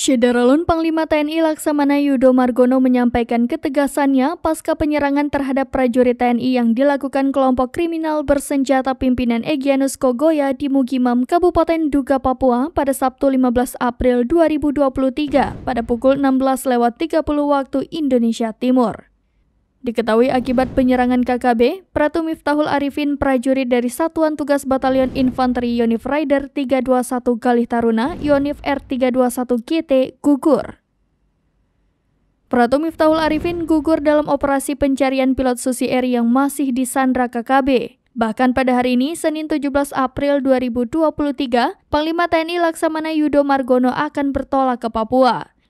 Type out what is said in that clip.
Syederalun Panglima TNI Laksamana Yudo Margono menyampaikan ketegasannya pasca penyerangan terhadap prajurit TNI yang dilakukan kelompok kriminal bersenjata pimpinan Egyanus Kogoya di Mugimam, Kabupaten Duga, Papua pada Sabtu 15 April 2023 pada pukul 16.30 waktu Indonesia Timur. Diketahui akibat penyerangan KKB, Pratu Miftahul Arifin prajurit dari Satuan Tugas Batalion Infanteri Yonif Rider 321 Galih Taruna Yonif R321 GT gugur. Pratu Miftahul Arifin gugur dalam operasi pencarian pilot Susi Air yang masih disandra KKB. Bahkan pada hari ini, Senin 17 April 2023, Panglima TNI Laksamana Yudo Margono akan bertolak ke Papua.